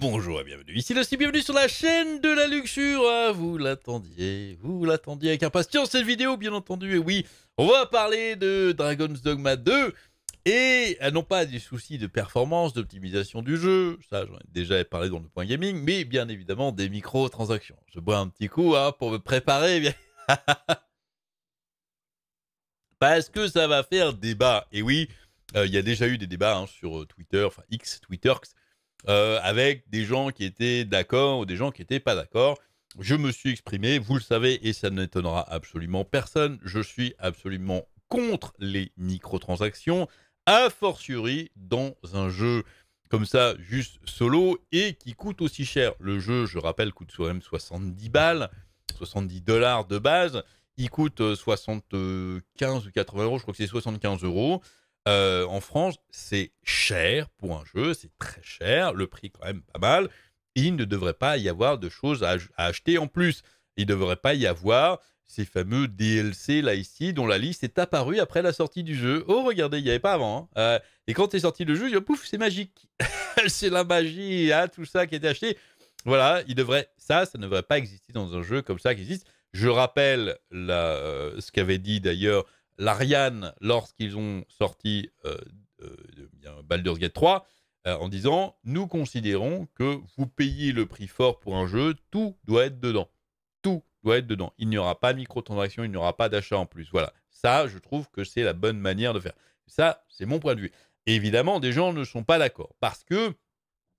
bonjour et bienvenue. Ici le bienvenue sur la chaîne de la luxure. Ah, vous l'attendiez, vous l'attendiez avec impatience cette vidéo, bien entendu. Et oui, on va parler de Dragon's Dogma 2 et euh, non pas des soucis de performance, d'optimisation du jeu, ça j'en ai déjà parlé dans le point gaming, mais bien évidemment des micro-transactions. Je bois un petit coup hein, pour me préparer. Eh Parce que ça va faire débat. Et oui, euh, il y a déjà eu des débats hein, sur euh, Twitter, enfin X, Twitter, euh, avec des gens qui étaient d'accord ou des gens qui n'étaient pas d'accord. Je me suis exprimé, vous le savez, et ça n'étonnera absolument personne, je suis absolument contre les microtransactions, a fortiori dans un jeu comme ça, juste solo, et qui coûte aussi cher. Le jeu, je rappelle, coûte soi même 70 balles, 70 dollars de base. Il coûte 75 euh, ou 80 euros, je crois que c'est 75 euros. Euh, en France, c'est cher pour un jeu, c'est très cher, le prix quand même pas mal. Il ne devrait pas y avoir de choses à, acheter en plus. Il ne devrait pas y avoir ces fameux DLC là ici, dont la liste est apparue après la sortie du jeu. Oh, regardez, il n'y avait pas avant. Hein. Euh, et quand est sorti le jeu, je pouf, c'est magique. c'est la magie, tout ça qui été acheté. Voilà, il devrait, ça, ça ne devrait pas exister dans un jeu comme ça qui existe. Je rappelle euh, ce qu'avait dit d'ailleurs l'Ariane lorsqu'ils ont sorti euh, euh, Baldur's Gate 3 euh, en disant Nous considérons que vous payez le prix fort pour un jeu, tout doit être dedans. Tout doit être dedans. Il n'y aura pas de microtransaction, il n'y aura pas d'achat en plus. Voilà. Ça, je trouve que c'est la bonne manière de faire. Ça, c'est mon point de vue. évidemment, des gens ne sont pas d'accord. Parce que,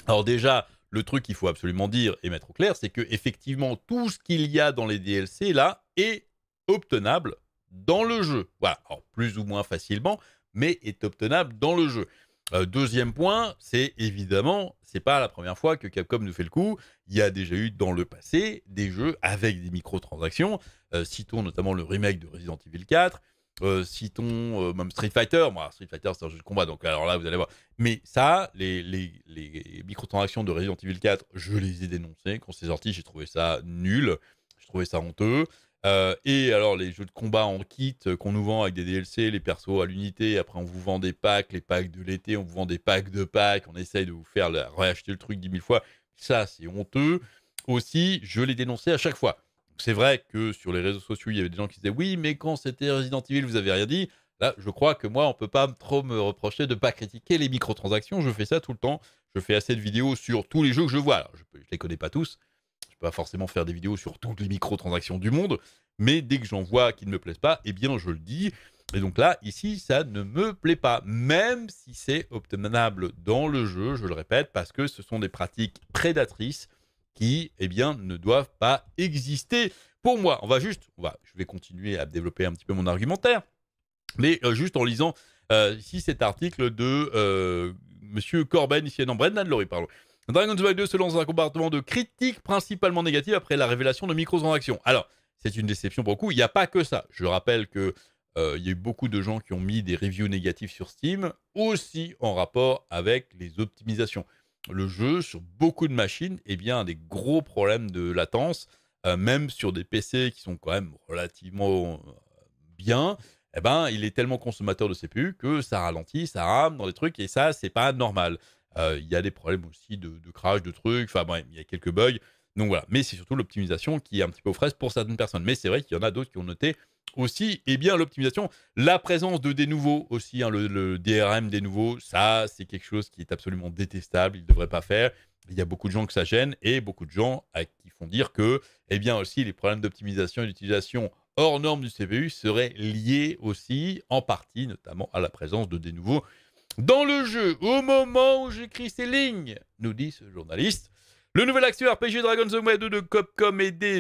alors déjà, le truc qu'il faut absolument dire et mettre au clair, c'est que effectivement, tout ce qu'il y a dans les DLC là est obtenable dans le jeu. Voilà, plus ou moins facilement, mais est obtenable dans le jeu. Euh, deuxième point, c'est évidemment, c'est pas la première fois que Capcom nous fait le coup. Il y a déjà eu dans le passé des jeux avec des microtransactions. Euh, citons notamment le remake de Resident Evil 4. Euh, citons euh, même Street Fighter. Moi, Street Fighter, c'est un jeu de combat, donc alors là, vous allez voir. Mais ça, les, les, les microtransactions de Resident Evil 4, je les ai dénoncées. Quand c'est sorti, j'ai trouvé ça nul. j'ai trouvé ça honteux. Euh, et alors, les jeux de combat en kit euh, qu'on nous vend avec des DLC, les persos à l'unité, après on vous vend des packs, les packs de l'été, on vous vend des packs de packs, on essaye de vous faire réacheter le truc 10 000 fois. Ça, c'est honteux. Aussi, je l'ai dénoncé à chaque fois. C'est vrai que sur les réseaux sociaux, il y avait des gens qui disaient Oui, mais quand c'était Resident Evil, vous avez rien dit. Là, je crois que moi, on peut pas trop me reprocher de pas critiquer les microtransactions. Je fais ça tout le temps. Je fais assez de vidéos sur tous les jeux que je vois. Alors, je ne les connais pas tous, pas forcément faire des vidéos sur toutes les microtransactions du monde, mais dès que j'en vois qui ne me plaisent pas, eh bien, je le dis. Et donc là, ici, ça ne me plaît pas, même si c'est obtenable dans le jeu, je le répète, parce que ce sont des pratiques prédatrices qui, eh bien, ne doivent pas exister. Pour moi, on va juste, va, je vais continuer à développer un petit peu mon argumentaire, mais euh, juste en lisant euh, ici cet article de euh, Monsieur Corben, ici, non, Brendan Laurie, pardon, Dragon Ball 2 se lance dans un comportement de critique principalement négatives après la révélation de action Alors, c'est une déception pour beaucoup. Il n'y a pas que ça. Je rappelle que euh, il y a eu beaucoup de gens qui ont mis des reviews négatives sur Steam, aussi en rapport avec les optimisations. Le jeu, sur beaucoup de machines, eh bien, a des gros problèmes de latence, euh, même sur des PC qui sont quand même relativement euh, bien. Eh ben, il est tellement consommateur de CPU que ça ralentit, ça rame dans des trucs, et ça, c'est pas normal. Euh, il y a des problèmes aussi de, crash, de trucs. Enfin, bon, il y a quelques bugs. Donc voilà. Mais c'est surtout l'optimisation qui est un petit peu fraise pour certaines personnes. Mais c'est vrai qu'il y en a d'autres qui ont noté aussi et eh bien l'optimisation, la présence de des nouveaux aussi, hein, le, DRM des nouveaux, ça c'est quelque chose qui est absolument détestable, il ne devrait pas faire. Il y a beaucoup de gens que ça gêne et beaucoup de gens qui font dire que, eh bien aussi, les problèmes d'optimisation et d'utilisation hors normes du CPU seraient liés aussi en partie, notamment à la présence de des nouveaux dans le jeu au moment où j'écris ces lignes, nous dit ce journaliste. Le nouvel action RPG Dragon's Dogma 2 de Capcom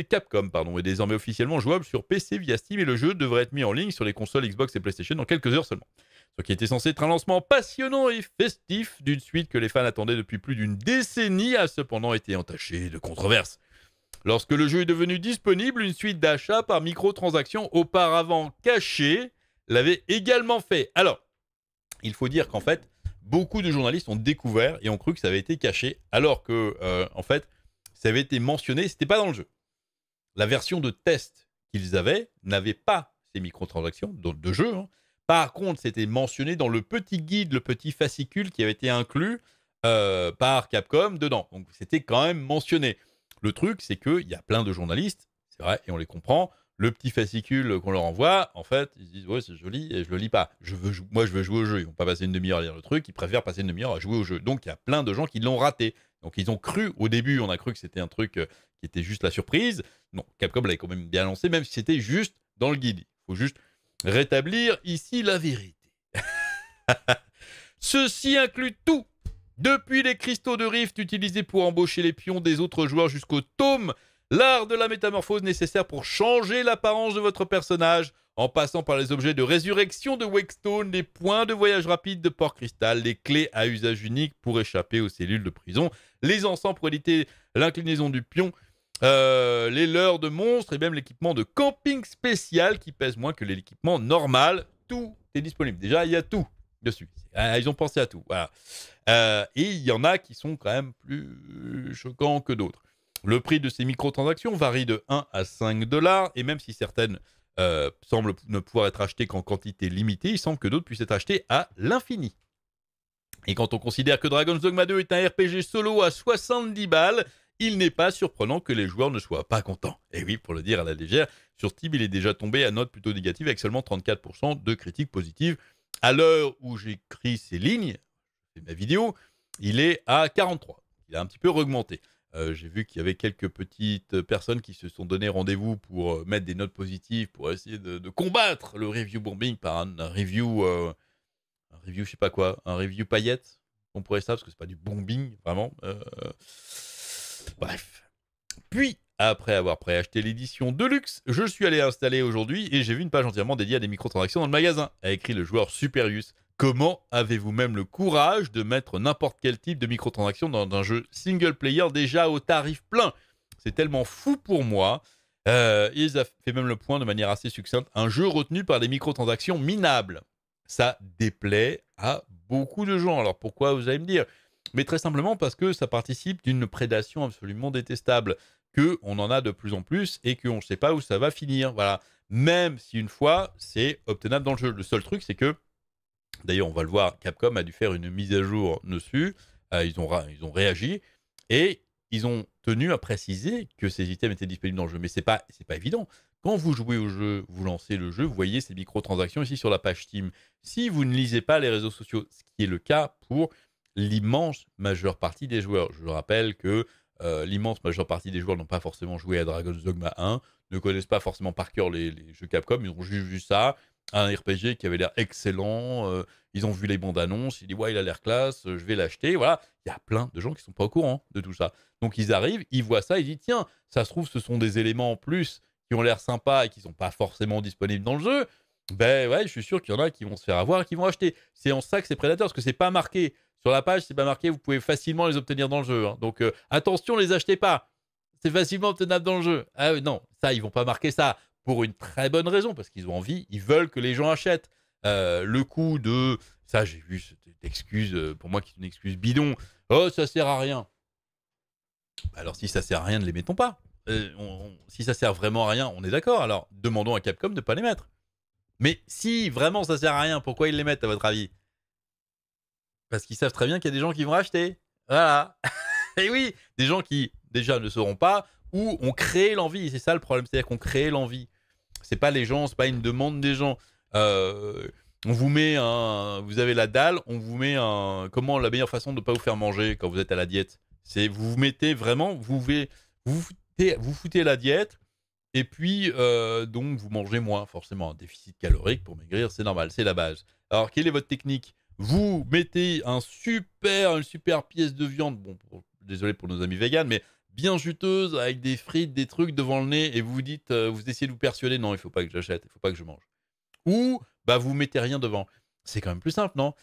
Capcom pardon, est désormais officiellement jouable sur PC via Steam et le jeu devrait être mis en ligne sur les consoles Xbox et PlayStation dans quelques heures seulement. Ce qui était censé être un lancement passionnant et festif d'une suite que les fans attendaient depuis plus d'une décennie a cependant été entaché de controverses. Lorsque le jeu est devenu disponible, une suite d'achats par microtransactions auparavant cachée l'avait également fait. Alors, il faut dire qu'en fait, beaucoup de journalistes ont découvert et ont cru que ça avait été caché, alors que, euh, en fait, ça avait été mentionné, c'était pas dans le jeu. La version de test qu'ils avaient n'avait pas ces microtransactions de, de jeu. Hein. Par contre, c'était mentionné dans le petit guide, le petit fascicule qui avait été inclus euh, par Capcom dedans. Donc, c'était quand même mentionné. Le truc, c'est qu'il y a plein de journalistes, c'est vrai, et on les comprend, le petit fascicule qu'on leur envoie, en fait, ils se disent ouais c'est joli et je le lis pas. Je veux, moi je veux jouer au jeu. Ils vont pas passer une demi-heure à lire le truc. Ils préfèrent passer une demi-heure à jouer au jeu. Donc il y a plein de gens qui l'ont raté. Donc ils ont cru au début, on a cru que c'était un truc euh, qui était juste la surprise. Non, Capcom l'avait quand même bien lancé, même si c'était juste dans le guide. Il faut juste rétablir ici la vérité. Ceci inclut tout, depuis les cristaux de rift utilisés pour embaucher les pions des autres joueurs jusqu'au tome L'art de la métamorphose nécessaire pour changer l'apparence de votre personnage, en passant par les objets de résurrection de Wakestone, les points de voyage rapide de Port Cristal, les clés à usage unique pour échapper aux cellules de prison, les ensembles pour éviter l'inclinaison du pion, euh, les leurres de monstres et même l'équipement de camping spécial qui pèse moins que l'équipement normal. Tout est disponible. Déjà, il y a tout dessus. Euh, ils ont pensé à tout. Euh, et il y en a qui sont quand même plus choquants que d'autres. Le prix de ces microtransactions varie de 1 à 5 dollars et même si certaines euh, semblent ne pouvoir être achetées qu'en quantité limitée, il semble que d'autres puissent être achetées à l'infini. Et quand on considère que Dragon's Dogma 2 est un RPG solo à 70 balles, il n'est pas surprenant que les joueurs ne soient pas contents. Et oui, pour le dire à la légère, sur Steam, il est déjà tombé à note plutôt négative avec seulement 34% de critiques positives. À l'heure où j'écris ces lignes, ma vidéo, il est à 43. Il a un petit peu augmenté. Euh, j'ai vu qu'il y avait quelques petites euh, personnes qui se sont donné rendez-vous pour euh, mettre des notes positives, pour essayer de, combattre le review bombing par un, review, un review, je sais pas quoi, un review paillette. On pourrait ça parce que c'est pas du bombing vraiment. bref. Puis après avoir préacheté l'édition Deluxe, je suis allé installer aujourd'hui et j'ai vu une page entièrement dédiée à des microtransactions dans le magasin, a écrit le joueur Superius. Comment avez-vous même le courage de mettre n'importe quel type de microtransaction dans un jeu single player déjà au tarif plein C'est tellement fou pour moi. Euh, a fait même le point de manière assez succincte. Un jeu retenu par des microtransactions minables. Ça déplaît à beaucoup de gens. Alors pourquoi vous allez me dire mais très simplement parce que ça participe d'une prédation absolument détestable qu'on en a de plus en plus et qu'on ne sait pas où ça va finir. Voilà. Même si une fois, c'est obtenable dans le jeu. Le seul truc, c'est que, d'ailleurs, on va le voir, Capcom a dû faire une mise à jour dessus. Euh, ils, ont, ils ont réagi et ils ont tenu à préciser que ces items étaient disponibles dans le jeu. Mais ce n'est pas, pas évident. Quand vous jouez au jeu, vous lancez le jeu, vous voyez ces microtransactions ici sur la page Steam. Si vous ne lisez pas les réseaux sociaux, ce qui est le cas pour l'immense majeure partie des joueurs. Je rappelle que euh, l'immense majeure partie des joueurs n'ont pas forcément joué à Dragon's Dogma 1, ne connaissent pas forcément par cœur les, jeux Capcom, ils ont juste vu ça, un RPG qui avait l'air excellent, euh, ils ont vu les bandes annonces, ils disent ouais il a l'air classe, je vais l'acheter, voilà. Il y a plein de gens qui sont pas au courant de tout ça. Donc ils arrivent, ils voient ça, ils disent tiens, ça se trouve ce sont des éléments en plus qui ont l'air sympas et qui sont pas forcément disponibles dans le jeu. Ben ouais, je suis sûr qu'il y en a qui vont se faire avoir, qui vont acheter. C'est en ça que c'est prédateur, parce que c'est pas marqué sur la page, c'est pas marqué. Vous pouvez facilement les obtenir dans le jeu. Hein. Donc attention, euh, attention, les achetez pas. C'est facilement obtenable dans le jeu. Ah non, ça ils vont pas marquer ça pour une très bonne raison, parce qu'ils ont envie, ils veulent que les gens achètent. Euh, le coup de ça, j'ai vu cette excuse euh, pour moi qui est une excuse bidon. Oh, ça sert à rien. Bah alors si ça sert à rien, ne les mettons pas. si ça sert vraiment à rien, on est d'accord. Alors demandons à Capcom de ne pas les mettre. Mais si vraiment ça sert à rien, pourquoi ils les mettent à votre avis Parce qu'ils savent très bien qu'il y a des gens qui vont acheter. Voilà. Et oui, des gens qui déjà ne sauront pas ou ont créé l'envie. C'est ça le problème, c'est-à-dire qu'on crée l'envie. C'est pas les gens, c'est pas une demande des gens. Euh, on vous met un, vous avez la dalle, on vous met un. Comment la meilleure façon de ne pas vous faire manger quand vous êtes à la diète C'est vous vous mettez vraiment, vous vous, vous foutez la diète et puis, euh, donc, vous mangez moins, forcément. Un déficit calorique pour maigrir, c'est normal, c'est la base. Alors, quelle est votre technique Vous mettez un super, une super pièce de viande, bon, désolé pour nos amis véganes, mais bien juteuse, avec des frites, des trucs devant le nez, et vous vous dites, euh, vous essayez de vous persuader, non, il faut pas que j'achète, il faut pas que je mange. Ou, bah, vous mettez rien devant c'est quand même plus simple, non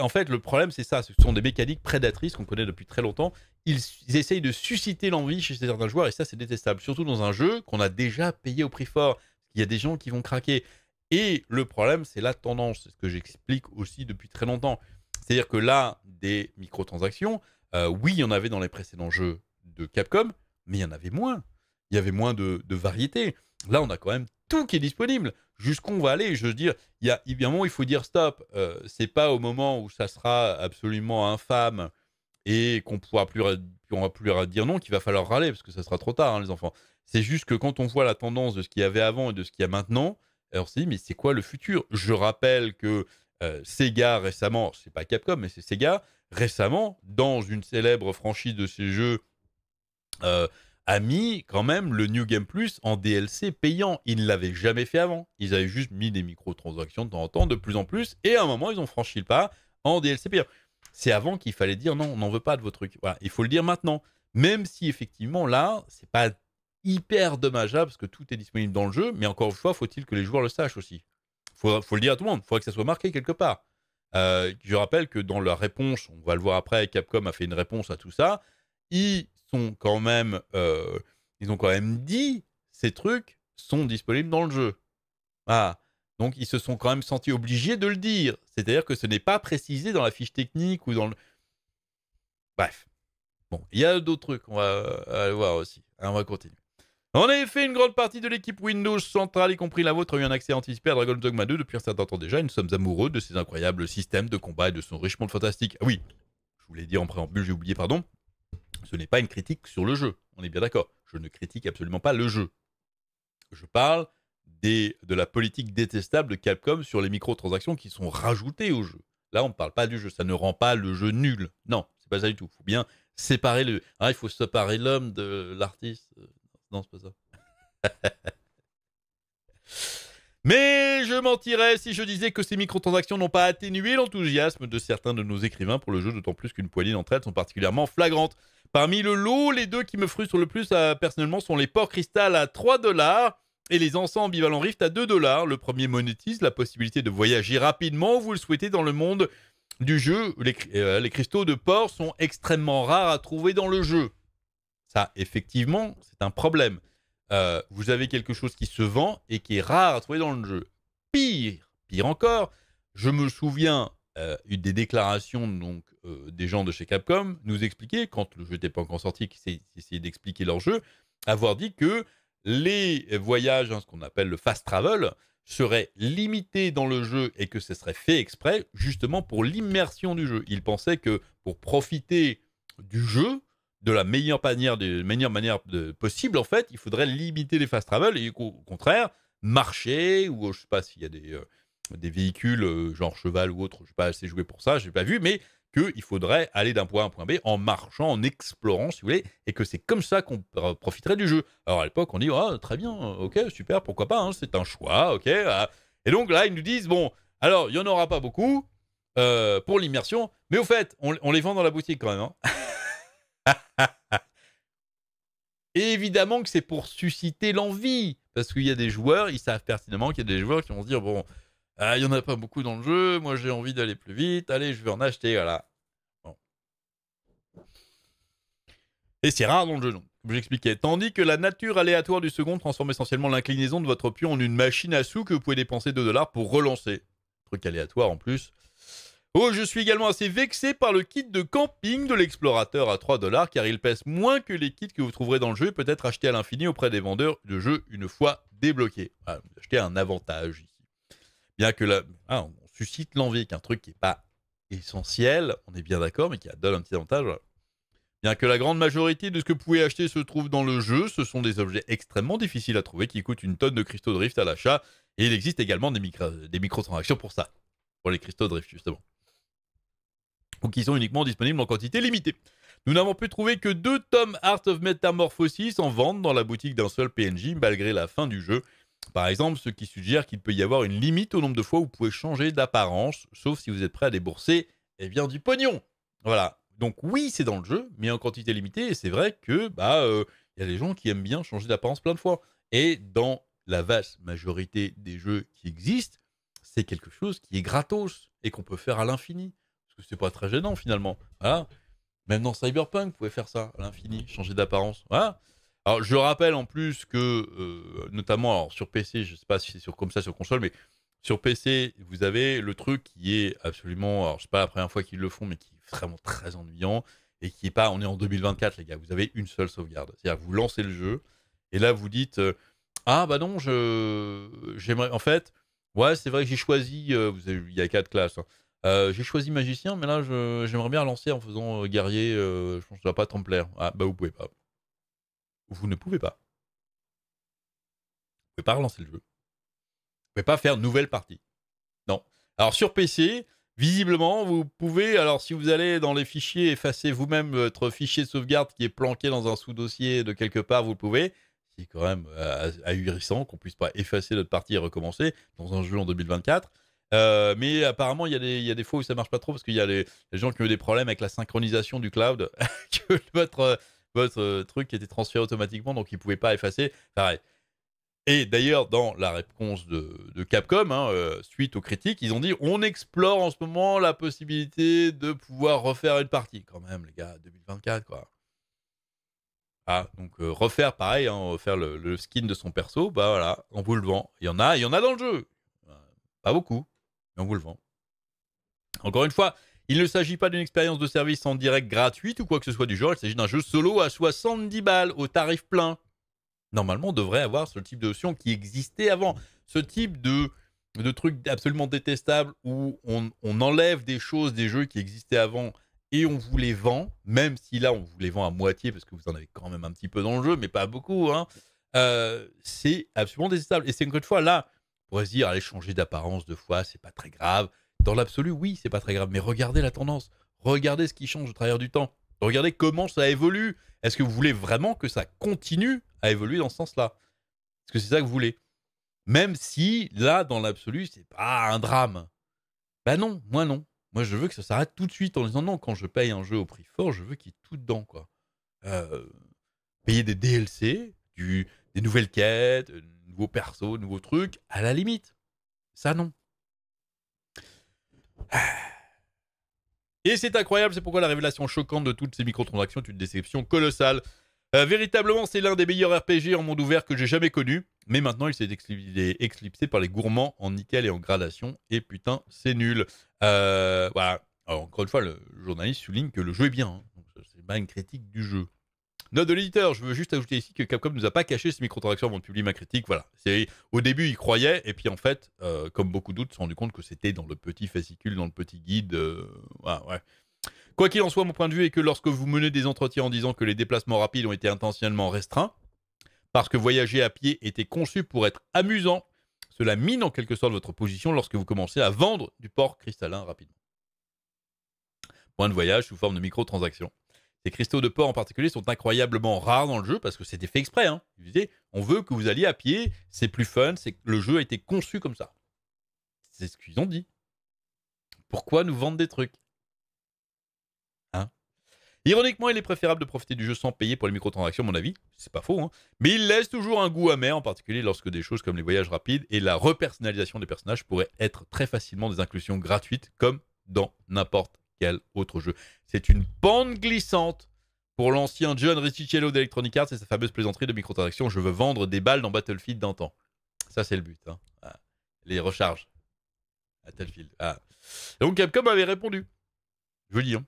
En fait, le problème, c'est ça. Ce sont des mécaniques prédatrices qu'on connaît depuis très longtemps. Ils, essayent de susciter l'envie chez certains joueurs, et ça, c'est détestable. Surtout dans un jeu qu'on a déjà payé au prix fort. Il y a des gens qui vont craquer. Et le problème, c'est la tendance. C'est ce que j'explique aussi depuis très longtemps. C'est-à-dire que là, des microtransactions, euh, oui, il y en avait dans les précédents jeux de Capcom, mais il y en avait moins. Il y avait moins de, de variété. Là, on a quand même tout qui est disponible. Jusqu'on va aller, je veux dire, il y a évidemment, il faut dire stop. Euh, c'est pas au moment où ça sera absolument infâme et qu'on pourra plus, on va plus dire non qu'il va falloir râler parce que ça sera trop tard, hein, les enfants. C'est juste que quand on voit la tendance de ce qu'il y avait avant et de ce qu'il y a maintenant, alors dit, mais c'est quoi le futur Je rappelle que euh, Sega récemment, c'est pas Capcom, mais c'est Sega récemment, dans une célèbre franchise de ces jeux. Euh, a mis quand même le New Game Plus en DLC payant. Ils ne l'avaient jamais fait avant. Ils avaient juste mis des microtransactions de temps en temps, de plus en plus, et à un moment, ils ont franchi le pas en DLC payant. C'est avant qu'il fallait dire non, on n'en veut pas de vos trucs. il faut le dire maintenant. Même si effectivement, là, c'est pas hyper dommageable parce que tout est disponible dans le jeu, mais encore une fois, faut-il que les joueurs le sachent aussi. Faut, faut le dire à tout le monde, il faudrait que ça soit marqué quelque part. Euh, je rappelle que dans la réponse, on va le voir après, Capcom a fait une réponse à tout ça. Ils quand même, euh, ils ont quand même dit ces trucs sont disponibles dans le jeu. Ah, donc ils se sont quand même sentis obligés de le dire. C'est-à-dire que ce n'est pas précisé dans la fiche technique ou dans le. Bref. Bon, il y a d'autres trucs qu'on va euh, aller voir aussi. Hein, on va continuer. En effet, une grande partie de l'équipe Windows centrale y compris la vôtre, a eu un accès anticipé à Dragon's Dogma 2 depuis un certain temps déjà, nous sommes amoureux de ces incroyables systèmes de combat et de son richement monde fantastique. Ah oui, je vous l'ai dit en préambule, j'ai oublié, pardon. Ce n'est pas une critique sur le jeu, on est bien d'accord. Je ne critique absolument pas le jeu. Je parle des, de la politique détestable de Capcom sur les microtransactions qui sont rajoutées au jeu. Là, on ne parle pas du jeu, ça ne rend pas le jeu nul. Non, c'est pas ça du tout. Il faut bien séparer le. Ah, il faut séparer l'homme de l'artiste. Euh, non, c'est pas ça. Mais je mentirais si je disais que ces microtransactions n'ont pas atténué l'enthousiasme de certains de nos écrivains pour le jeu, d'autant plus qu'une poignée d'entre elles sont particulièrement flagrantes. Parmi le lot, les deux qui me frustrent le plus euh, personnellement sont les ports cristal à 3 dollars et les ensembles ambivalents Rift à 2 dollars. Le premier monétise la possibilité de voyager rapidement où vous le souhaitez dans le monde du jeu. Les, euh, les cristaux de porc sont extrêmement rares à trouver dans le jeu. Ça, effectivement, c'est un problème. Euh, vous avez quelque chose qui se vend et qui est rare à trouver dans le jeu. Pire, pire encore, je me souviens euh, des déclarations donc, euh, des gens de chez Capcom nous expliquer, quand le jeu n'était pas encore sorti, qu'ils essayaient d'expliquer leur jeu, avoir dit que les voyages, hein, ce qu'on appelle le fast travel, seraient limités dans le jeu et que ce serait fait exprès justement pour l'immersion du jeu. Ils pensaient que pour profiter du jeu, de la meilleure manière, de, meilleure manière possible, en fait, il faudrait limiter les fast travel et au, contraire, marcher, ou je sais pas s'il y a des, euh, des véhicules euh, genre cheval ou autre, je sais pas assez joué pour ça, j'ai pas vu, mais qu'il faudrait aller d'un point A à un point B en marchant, en explorant, si vous voulez, et que c'est comme ça qu'on profiterait du jeu. Alors à l'époque, on dit, ah, très bien, ok, super, pourquoi pas, hein, c'est un choix, ok. Ah. Et donc là, ils nous disent, bon, alors, il n'y en aura pas beaucoup euh, pour l'immersion, mais au fait, on, les vend dans la boutique quand même. Hein. Et évidemment que c'est pour susciter l'envie. Parce qu'il y a des joueurs, ils savent pertinemment qu'il y a des joueurs qui vont se dire bon, ah, il n'y en a pas beaucoup dans le jeu, moi j'ai envie d'aller plus vite, allez, je vais en acheter, voilà. Et c'est rare dans le jeu, donc, j'expliquais. Tandis que la nature aléatoire du second transforme essentiellement l'inclinaison de votre pion en une machine à sous que vous pouvez dépenser 2 dollars pour relancer. Truc aléatoire en plus. Oh, je suis également assez vexé par le kit de camping de l'explorateur à 3 dollars car il pèse moins que les kits que vous trouverez dans le jeu et peut-être acheté à l'infini auprès des vendeurs de jeux une fois débloqué. Ah, vous achetez un avantage ici. Bien que là, ah, on suscite l'envie qu'un truc qui n'est pas essentiel, on est bien d'accord, mais qui donne un petit avantage. Bien que la grande majorité de ce que vous pouvez acheter se trouve dans le jeu, ce sont des objets extrêmement difficiles à trouver qui coûtent une tonne de cristaux de rift à l'achat et il existe également des, micro des microtransactions pour ça, pour les cristaux de rift justement ou qui sont uniquement disponibles en quantité limitée. Nous n'avons pu trouver que deux tomes Art of Metamorphosis en vente dans la boutique d'un seul PNJ malgré la fin du jeu. Par exemple, ce qui suggère qu'il peut y avoir une limite au nombre de fois où vous pouvez changer d'apparence, sauf si vous êtes prêt à débourser eh bien, du pognon. Voilà. Donc oui, c'est dans le jeu, mais en quantité limitée, et c'est vrai que bah euh, il y a des gens qui aiment bien changer d'apparence plein de fois. Et dans la vaste majorité des jeux qui existent, c'est quelque chose qui est gratos et qu'on peut faire à l'infini. Parce que c'est pas très gênant finalement. Voilà. Hein. Même dans Cyberpunk, vous pouvez faire ça à l'infini, changer d'apparence. Hein. Alors je rappelle en plus que, euh, notamment sur PC, je sais pas si c'est sur, comme ça sur console, mais sur PC, vous avez le truc qui est absolument, alors sais pas la première fois qu'ils le font, mais qui est vraiment très ennuyant et qui est pas, on est en 2024 les gars, vous avez une seule sauvegarde. C'est-à-dire vous lancez le jeu et là vous dites, euh, ah bah non, je, j'aimerais, en fait, ouais c'est vrai que j'ai choisi, euh, vous avez, il y a quatre classes. Hein. Euh, j'ai choisi magicien, mais là, j'aimerais bien lancer en faisant euh, guerrier. Euh, je pense que ça va pas templaire. Ah, bah, vous pouvez pas. Vous ne pouvez pas. Vous pouvez pas relancer le jeu. Vous pouvez pas faire nouvelle partie. Non. Alors, sur PC, visiblement, vous pouvez. Alors, si vous allez dans les fichiers, effacer vous-même votre fichier de sauvegarde qui est planqué dans un sous-dossier de quelque part, vous le pouvez. C'est quand même ahurissant qu'on puisse pas effacer notre partie et recommencer dans un jeu en 2024. Euh, mais apparemment, il y, y, a des fois où ça marche pas trop parce qu'il y a les, gens qui ont eu des problèmes avec la synchronisation du cloud, que votre, votre euh, truc était transféré automatiquement, donc ils ne pouvaient pas effacer. Pareil. Et d'ailleurs, dans la réponse de, Capcom, hein, euh, suite aux critiques, ils ont dit on explore en ce moment la possibilité de pouvoir refaire une partie. Quand même, les gars, 2024, quoi. Ah, donc refaire pareil, hein, refaire le, le, skin de son perso, bah voilà, en vous le vend. Il y en a, il y en a dans le jeu. Pas beaucoup, on vous le vend. Encore une fois, il ne s'agit pas d'une expérience de service en direct gratuite ou quoi que ce soit du genre. Il s'agit d'un jeu solo à 70 balles au tarif plein. Normalement, on devrait avoir ce type d'option qui existait avant. Ce type de, de truc absolument détestable où on, enlève des choses des jeux qui existaient avant et on vous les vend, même si là on vous les vend à moitié parce que vous en avez quand même un petit peu dans le jeu, mais pas beaucoup. Hein. Euh, c'est absolument détestable. Et c'est une fois là, Aller dire, changer d'apparence deux fois, c'est pas très grave. Dans l'absolu, oui, c'est pas très grave, mais regardez la tendance. Regardez ce qui change au travers du temps. Regardez comment ça évolue. Est-ce que vous voulez vraiment que ça continue à évoluer dans ce sens-là Est-ce que c'est ça que vous voulez Même si, là, dans l'absolu, c'est pas un drame. Bah ben non, moi non. Moi, je veux que ça s'arrête tout de suite en disant non, quand je paye un jeu au prix fort, je veux qu'il y ait tout dedans, quoi. Euh, payer des DLC, du, des nouvelles quêtes, nouveau perso, nouveau truc, à la limite. Ça, non. Et c'est incroyable, c'est pourquoi la révélation choquante de toutes ces microtransactions est une déception colossale. Euh, véritablement, c'est l'un des meilleurs RPG en monde ouvert que j'ai jamais connu, mais maintenant il s'est éclipsé par les gourmands en nickel et en gradation, et putain, c'est nul. Euh, voilà. encore une fois, le journaliste souligne que le jeu est bien, hein. c'est pas une critique du jeu. Note de l'éditeur, je veux juste ajouter ici que Capcom nous a pas caché ces microtransactions avant de publier ma critique. Voilà. au début, ils croyaient, et puis en fait, euh, comme beaucoup d'autres, se sont rendu compte que c'était dans le petit fascicule, dans le petit guide. Euh, Quoi qu'il en soit, mon point de vue est que lorsque vous menez des entretiens en disant que les déplacements rapides ont été intentionnellement restreints, parce que voyager à pied était conçu pour être amusant, cela mine en quelque sorte votre position lorsque vous commencez à vendre du port cristallin rapidement. Point de voyage sous forme de microtransactions. Ces cristaux de porc en particulier sont incroyablement rares dans le jeu parce que c'était fait exprès. Hein. on veut que vous alliez à pied, c'est plus fun, c'est le jeu a été conçu comme ça. C'est ce qu'ils ont dit. Pourquoi nous vendre des trucs hein? Ironiquement, il est préférable de profiter du jeu sans payer pour les microtransactions, à mon avis. C'est pas faux, hein. mais il laisse toujours un goût amer, en particulier lorsque des choses comme les voyages rapides et la repersonnalisation des personnages pourraient être très facilement des inclusions gratuites, comme dans n'importe quel autre jeu. C'est une bande glissante pour l'ancien John Ricciello d'Electronic Arts et sa fameuse plaisanterie de microtransaction Je veux vendre des balles dans Battlefield d'antan. Ça, c'est le but. Hein. Ah, les recharges. Battlefield. Ah. Donc Capcom avait répondu. Je hein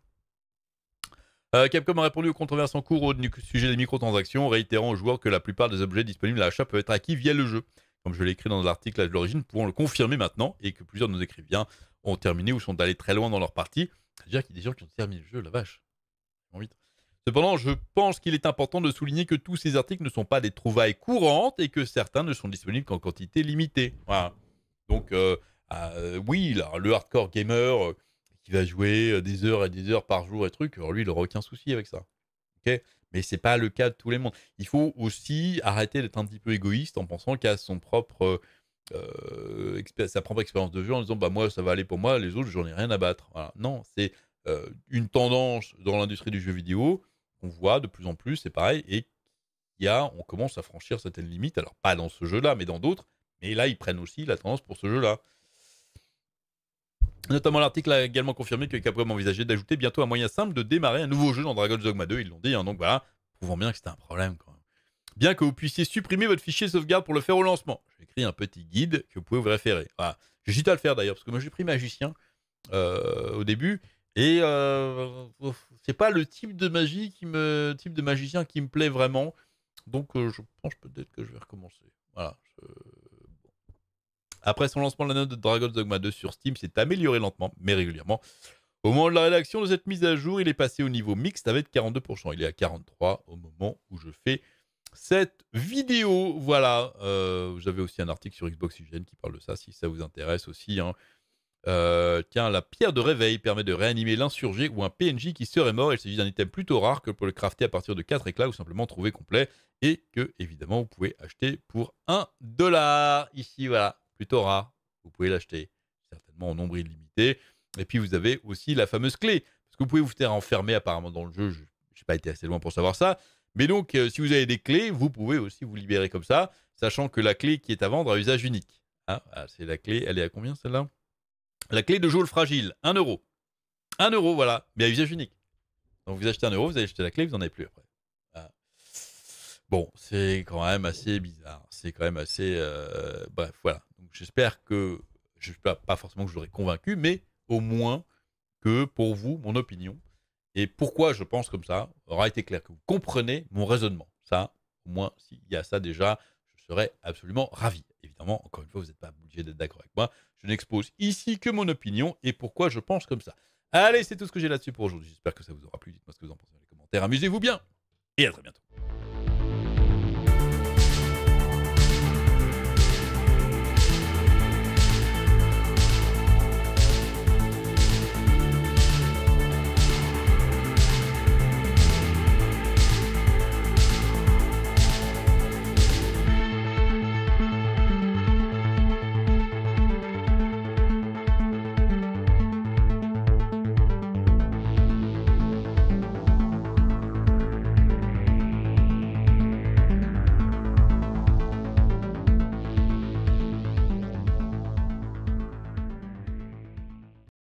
euh, Capcom a répondu aux controverses en cours au sujet des microtransactions, réitérant aux joueurs que la plupart des objets disponibles à l'achat peuvent être acquis via le jeu. Comme je l'ai écrit dans l'article de l'origine, pouvons le confirmer maintenant et que plusieurs de nos écrivains ont terminé ou sont allés très loin dans leur partie. C'est-à-dire qu'il y a des gens qui ont terminé le jeu, la vache. Cependant, je pense qu'il est important de souligner que tous ces articles ne sont pas des trouvailles courantes et que certains ne sont disponibles qu'en quantité limitée. Donc, euh, euh, oui, le hardcore gamer euh, qui va jouer des heures et des heures par jour et truc, lui, il n'aura aucun souci avec ça. Mais ce n'est pas le cas de tous les mondes. Il faut aussi arrêter d'être un petit peu égoïste en pensant qu'à son propre euh, sa propre expérience de jeu en disant bah moi ça va aller pour moi, les autres j'en ai rien à battre. Voilà. Non, c'est euh, une tendance dans l'industrie du jeu vidéo qu'on voit de plus en plus, c'est pareil, et il y a, on commence à franchir certaines limites, alors pas dans ce jeu-là, mais dans d'autres, mais là ils prennent aussi la tendance pour ce jeu-là. Notamment, l'article a également confirmé que Capcom envisageait d'ajouter bientôt un moyen simple de démarrer un nouveau jeu dans Dragon's Dogma 2. Ils l'ont dit, hein. donc voilà, prouvant bien que c'était un problème. Quoi bien que vous puissiez supprimer votre fichier sauvegarde pour le faire au lancement. J'ai écrit un petit guide que vous pouvez vous référer. Voilà. J'hésite à le faire d'ailleurs, parce que moi j'ai pris Magicien euh, au début, et euh, c'est pas le type de magie qui me, type de magicien qui me plaît vraiment. Donc euh, je pense peut-être que je vais recommencer. Après son lancement, la note de Dragon's Dogma 2 sur Steam s'est améliorée lentement, mais régulièrement. Au moment de la rédaction de cette mise à jour, il est passé au niveau mixte avec 42%. Il est à 43% au moment où je fais cette vidéo. Voilà, euh, Vous avez aussi un article sur Xbox qui parle de ça, si ça vous intéresse aussi. Hein. Euh, tiens, la pierre de réveil permet de réanimer l'insurgé ou un PNJ qui serait mort. Il s'agit d'un item plutôt rare que pour le crafter à partir de 4 éclats ou simplement trouver complet et que, évidemment, vous pouvez acheter pour 1 dollar. Ici, voilà, plutôt rare. Vous pouvez l'acheter certainement en nombre illimité. Et puis, vous avez aussi la fameuse clé. Parce que vous pouvez vous faire enfermer apparemment dans le jeu. Je n'ai pas été assez loin pour savoir ça. Mais donc, euh, si vous avez des clés, vous pouvez aussi vous libérer comme ça, sachant que la clé qui est à vendre à usage unique. ah, ah c'est la clé, elle est à combien celle-là La clé de Joule Fragile, 1 euro. 1 euro, voilà, mais à usage unique. Donc vous achetez 1 euro, vous allez acheter la clé, vous n'en avez plus après. Ah. Bon, c'est quand même assez bizarre. C'est quand même assez. Euh, bref, voilà. J'espère que. Je ne pas, pas forcément que je convaincu, mais au moins que pour vous, mon opinion et pourquoi je pense comme ça aura été clair, que vous comprenez mon raisonnement. Ça, au moins, s'il y a ça déjà, je serais absolument ravi. Évidemment, encore une fois, vous n'êtes pas obligé d'être d'accord avec moi. Je n'expose ici que mon opinion et pourquoi je pense comme ça. Allez, c'est tout ce que j'ai là-dessus pour aujourd'hui. J'espère que ça vous aura plu. Dites-moi ce que vous en pensez dans les commentaires. Amusez-vous bien et à très bientôt.